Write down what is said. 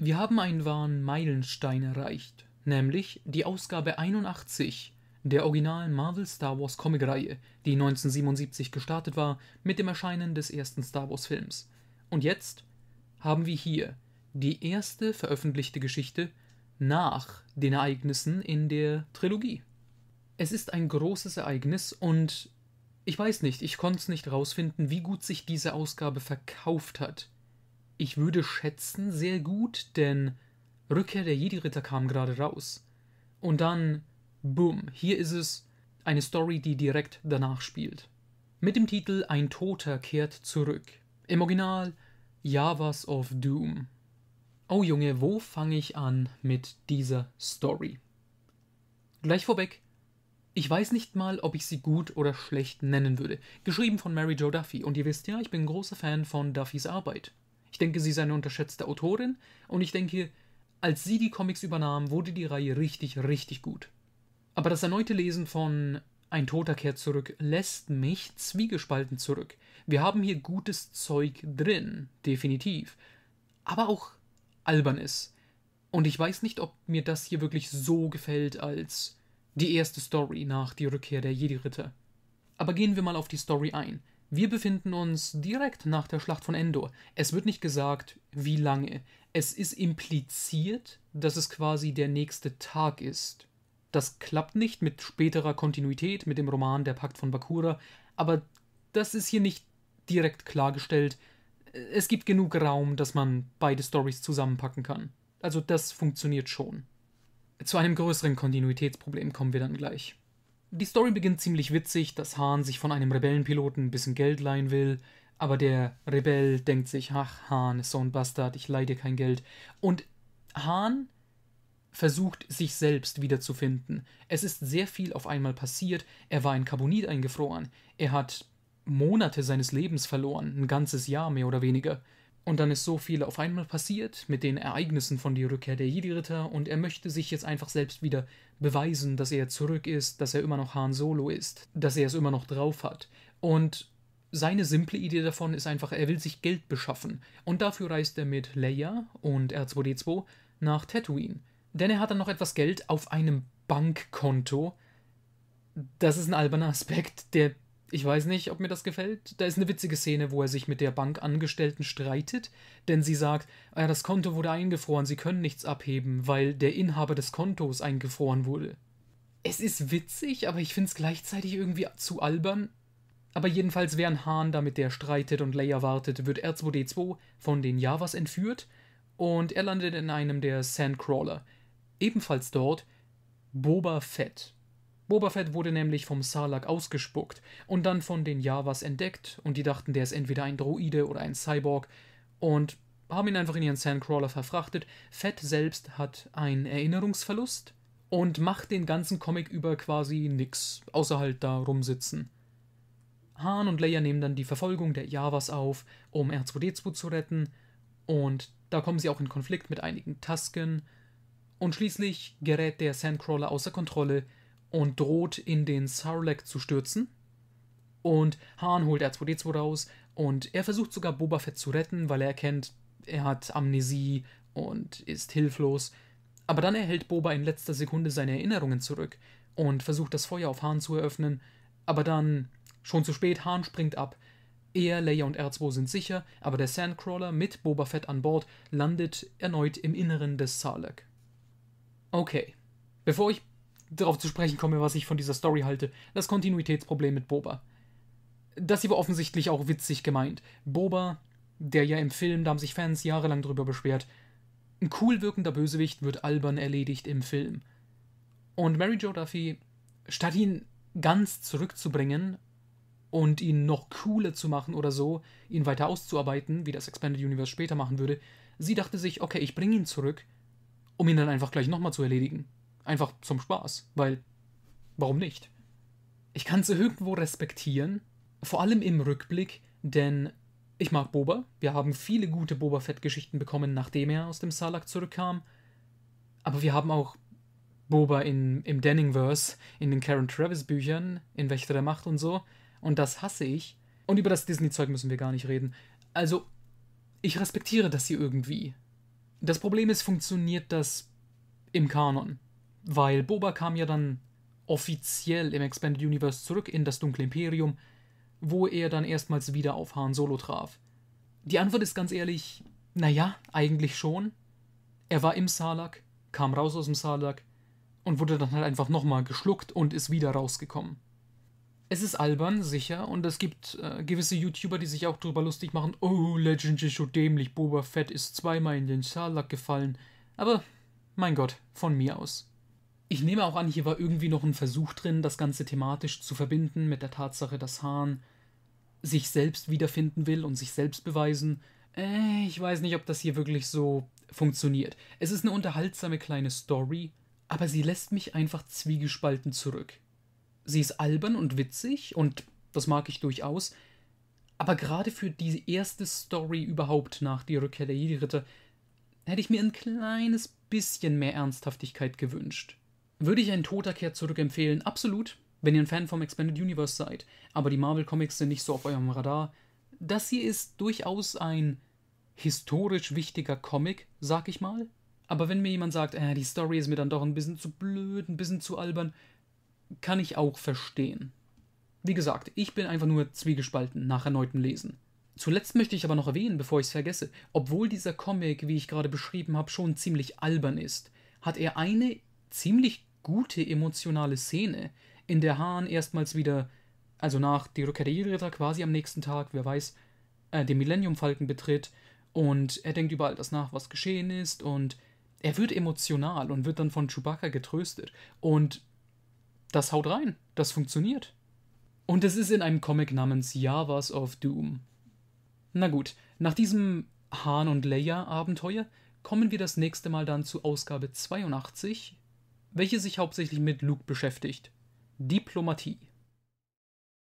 Wir haben einen wahren Meilenstein erreicht, nämlich die Ausgabe 81 der originalen Marvel Star Wars Comic-Reihe, die 1977 gestartet war mit dem Erscheinen des ersten Star Wars-Films. Und jetzt haben wir hier die erste veröffentlichte Geschichte nach den Ereignissen in der Trilogie. Es ist ein großes Ereignis und ich weiß nicht, ich konnte es nicht rausfinden, wie gut sich diese Ausgabe verkauft hat ich würde schätzen, sehr gut, denn Rückkehr der Jedi-Ritter kam gerade raus. Und dann, boom, hier ist es eine Story, die direkt danach spielt. Mit dem Titel Ein Toter kehrt zurück. Im Original Javas of Doom. Oh Junge, wo fange ich an mit dieser Story? Gleich vorweg, ich weiß nicht mal, ob ich sie gut oder schlecht nennen würde. Geschrieben von Mary Jo Duffy und ihr wisst ja, ich bin großer Fan von Duffys Arbeit. Ich denke, sie ist eine unterschätzte Autorin und ich denke, als sie die Comics übernahm, wurde die Reihe richtig, richtig gut. Aber das erneute Lesen von Ein Toter kehrt zurück lässt mich zwiegespalten zurück. Wir haben hier gutes Zeug drin, definitiv, aber auch albernes. Und ich weiß nicht, ob mir das hier wirklich so gefällt als die erste Story nach die Rückkehr der Jedi-Ritter. Aber gehen wir mal auf die Story ein. Wir befinden uns direkt nach der Schlacht von Endor. Es wird nicht gesagt, wie lange. Es ist impliziert, dass es quasi der nächste Tag ist. Das klappt nicht mit späterer Kontinuität, mit dem Roman Der Pakt von Bakura, aber das ist hier nicht direkt klargestellt. Es gibt genug Raum, dass man beide Stories zusammenpacken kann. Also das funktioniert schon. Zu einem größeren Kontinuitätsproblem kommen wir dann gleich. Die Story beginnt ziemlich witzig, dass Hahn sich von einem Rebellenpiloten ein bisschen Geld leihen will, aber der Rebell denkt sich, ach, Hahn ist so ein Bastard, ich leihe dir kein Geld. Und Hahn versucht, sich selbst wiederzufinden. Es ist sehr viel auf einmal passiert. Er war in Carbonit eingefroren. Er hat Monate seines Lebens verloren, ein ganzes Jahr mehr oder weniger. Und dann ist so viel auf einmal passiert mit den Ereignissen von der Rückkehr der Jedi-Ritter und er möchte sich jetzt einfach selbst wieder beweisen, dass er zurück ist, dass er immer noch Han Solo ist, dass er es immer noch drauf hat. Und seine simple Idee davon ist einfach, er will sich Geld beschaffen. Und dafür reist er mit Leia und R2D2 nach Tatooine. Denn er hat dann noch etwas Geld auf einem Bankkonto. Das ist ein alberner Aspekt, der ich weiß nicht, ob mir das gefällt. Da ist eine witzige Szene, wo er sich mit der Bankangestellten streitet, denn sie sagt, ah, das Konto wurde eingefroren, sie können nichts abheben, weil der Inhaber des Kontos eingefroren wurde. Es ist witzig, aber ich finde es gleichzeitig irgendwie zu albern. Aber jedenfalls, während Hahn damit der streitet und Leia wartet, wird R2D2 von den Javas entführt und er landet in einem der Sandcrawler. Ebenfalls dort Boba Fett. Boba Fett wurde nämlich vom Sarlacc ausgespuckt und dann von den Javas entdeckt und die dachten, der ist entweder ein Droide oder ein Cyborg und haben ihn einfach in ihren Sandcrawler verfrachtet. Fett selbst hat einen Erinnerungsverlust und macht den ganzen Comic über quasi nix, außer halt da rumsitzen. Han und Leia nehmen dann die Verfolgung der Javas auf, um R2D2 zu retten und da kommen sie auch in Konflikt mit einigen Tasken und schließlich gerät der Sandcrawler außer Kontrolle und droht in den Sarlacc zu stürzen. Und Hahn holt R2D2 raus und er versucht sogar Boba Fett zu retten, weil er erkennt, er hat Amnesie und ist hilflos. Aber dann erhält Boba in letzter Sekunde seine Erinnerungen zurück und versucht das Feuer auf Hahn zu eröffnen. Aber dann, schon zu spät, Hahn springt ab. Er, Leia und R2 sind sicher, aber der Sandcrawler mit Boba Fett an Bord landet erneut im Inneren des Sarlacc. Okay, bevor ich darauf zu sprechen komme, was ich von dieser Story halte, das Kontinuitätsproblem mit Boba. Das hier war offensichtlich auch witzig gemeint. Boba, der ja im Film, da haben sich Fans jahrelang drüber beschwert, ein cool wirkender Bösewicht wird albern erledigt im Film. Und Mary Jo Duffy, statt ihn ganz zurückzubringen und ihn noch cooler zu machen oder so, ihn weiter auszuarbeiten, wie das Expanded Universe später machen würde, sie dachte sich, okay, ich bringe ihn zurück, um ihn dann einfach gleich nochmal zu erledigen. Einfach zum Spaß, weil warum nicht? Ich kann es irgendwo respektieren, vor allem im Rückblick, denn ich mag Boba. Wir haben viele gute Boba Fett-Geschichten bekommen, nachdem er aus dem Salak zurückkam. Aber wir haben auch Boba in, im Denningverse, in den Karen Travis Büchern, in Wächter der Macht und so. Und das hasse ich. Und über das Disney-Zeug müssen wir gar nicht reden. Also, ich respektiere das hier irgendwie. Das Problem ist, funktioniert das im Kanon? Weil Boba kam ja dann offiziell im Expanded Universe zurück in das Dunkle Imperium, wo er dann erstmals wieder auf Han Solo traf. Die Antwort ist ganz ehrlich, naja, eigentlich schon. Er war im Salak, kam raus aus dem Salak und wurde dann halt einfach nochmal geschluckt und ist wieder rausgekommen. Es ist albern, sicher, und es gibt äh, gewisse YouTuber, die sich auch drüber lustig machen, oh, Legend ist so dämlich, Boba Fett ist zweimal in den Salak gefallen. Aber, mein Gott, von mir aus. Ich nehme auch an, hier war irgendwie noch ein Versuch drin, das Ganze thematisch zu verbinden mit der Tatsache, dass Hahn sich selbst wiederfinden will und sich selbst beweisen. Äh, ich weiß nicht, ob das hier wirklich so funktioniert. Es ist eine unterhaltsame kleine Story, aber sie lässt mich einfach zwiegespalten zurück. Sie ist albern und witzig und das mag ich durchaus, aber gerade für die erste Story überhaupt nach Die Rückkehr der Jedi-Ritter hätte ich mir ein kleines bisschen mehr Ernsthaftigkeit gewünscht. Würde ich einen Toter kehrt zurück empfehlen? Absolut, wenn ihr ein Fan vom Expanded Universe seid, aber die Marvel Comics sind nicht so auf eurem Radar. Das hier ist durchaus ein historisch wichtiger Comic, sag ich mal. Aber wenn mir jemand sagt, äh, die Story ist mir dann doch ein bisschen zu blöd, ein bisschen zu albern, kann ich auch verstehen. Wie gesagt, ich bin einfach nur zwiegespalten nach erneutem Lesen. Zuletzt möchte ich aber noch erwähnen, bevor ich es vergesse, obwohl dieser Comic, wie ich gerade beschrieben habe, schon ziemlich albern ist, hat er eine ziemlich gute emotionale Szene, in der Hahn erstmals wieder, also nach die Rückkehr der Jedi-Ritter quasi am nächsten Tag, wer weiß, äh, den Millennium-Falken betritt und er denkt über all das nach, was geschehen ist und er wird emotional und wird dann von Chewbacca getröstet und das haut rein, das funktioniert. Und es ist in einem Comic namens Javas of Doom. Na gut, nach diesem Hahn und Leia Abenteuer kommen wir das nächste Mal dann zu Ausgabe 82 welche sich hauptsächlich mit Luke beschäftigt. Diplomatie.